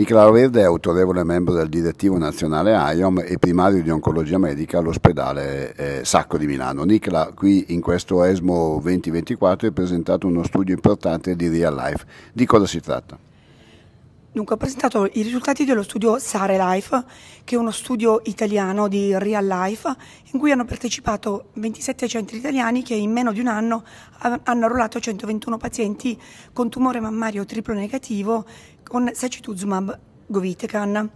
Di Claroverde è autorevole membro del direttivo nazionale IOM e primario di oncologia medica all'ospedale eh, Sacco di Milano. Nicola qui in questo ESMO 2024 è presentato uno studio importante di Real Life. Di cosa si tratta? Dunque, ho presentato i risultati dello studio Sare Life, che è uno studio italiano di Real Life, in cui hanno partecipato 27 centri italiani che in meno di un anno hanno arruolato 121 pazienti con tumore mammario triplo negativo con sacituzumab govitecan.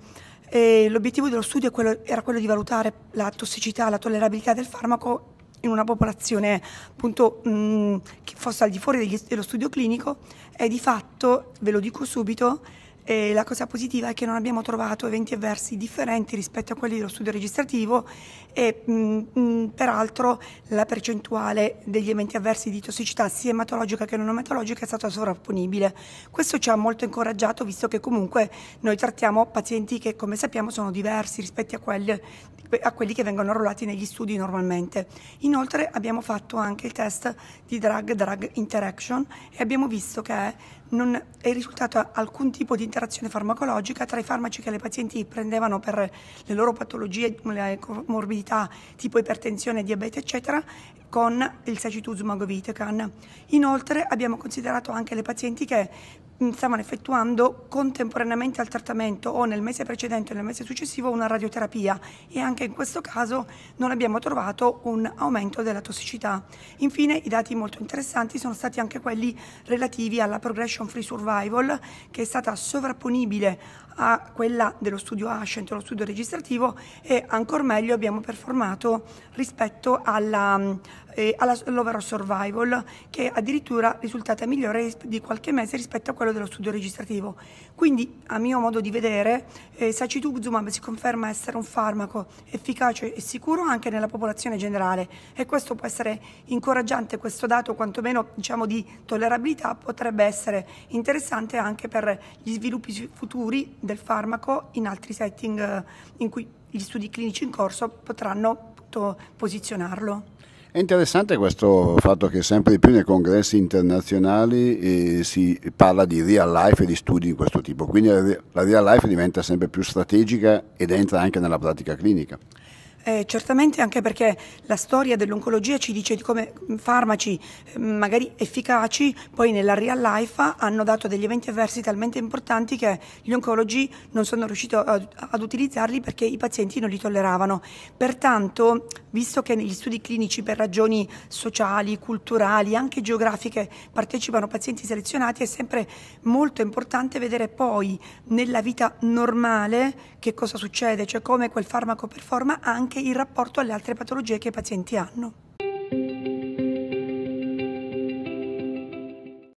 E l'obiettivo dello studio era quello di valutare la tossicità, la tollerabilità del farmaco in una popolazione appunto mh, che fosse al di fuori dello studio clinico e di fatto, ve lo dico subito, e la cosa positiva è che non abbiamo trovato eventi avversi differenti rispetto a quelli dello studio registrativo e mh, mm, mh, mm, peraltro la percentuale degli eventi avversi di tossicità sia ematologica che non ematologica è stata sovrapponibile. Questo ci ha molto incoraggiato visto che comunque noi trattiamo pazienti che come sappiamo sono diversi rispetto a quelli, a quelli che vengono arruolati negli studi normalmente. Inoltre abbiamo fatto anche il test di drug-drug interaction e abbiamo visto che non è risultato alcun tipo di interazione farmacologica tra i farmaci che le pazienti prendevano per le loro patologie, le comorbidità tipo ipertensione, diabete, eccetera, con il sacituzumab vitecan. Inoltre abbiamo considerato anche le pazienti che stavano effettuando contemporaneamente al trattamento o nel mese precedente o nel mese successivo una radioterapia e anche in questo caso non abbiamo trovato un aumento della tossicità. Infine i dati molto interessanti sono stati anche quelli relativi alla progression Action Free Survival, che è stata sovrapponibile a quella dello studio Ascent, lo studio registrativo, e ancora meglio abbiamo performato rispetto alla, eh, all'Overall Survival, che addirittura risultata migliore di qualche mese rispetto a quello dello studio registrativo. Quindi, a mio modo di vedere, eh, Sacituzumab si conferma essere un farmaco efficace e sicuro anche nella popolazione generale e questo può essere incoraggiante, questo dato quantomeno diciamo, di tollerabilità potrebbe essere interessante anche per gli sviluppi futuri del farmaco in altri setting eh, in cui gli studi clinici in corso potranno posizionarlo. È interessante questo fatto che sempre di più nei congressi internazionali eh, si parla di real life e di studi di questo tipo, quindi la real life diventa sempre più strategica ed entra anche nella pratica clinica. Eh, certamente anche perché la storia dell'oncologia ci dice di come farmaci mm, magari efficaci poi nella real life hanno dato degli eventi avversi talmente importanti che gli oncologi non sono riusciti ad, ad utilizzarli perché i pazienti non li tolleravano. Pertanto, visto che negli studi clinici per ragioni sociali, culturali, anche geografiche partecipano pazienti selezionati, è sempre molto importante vedere poi nella vita normale che cosa succede, cioè come quel farmaco performa anche anche in rapporto alle altre patologie che i pazienti hanno.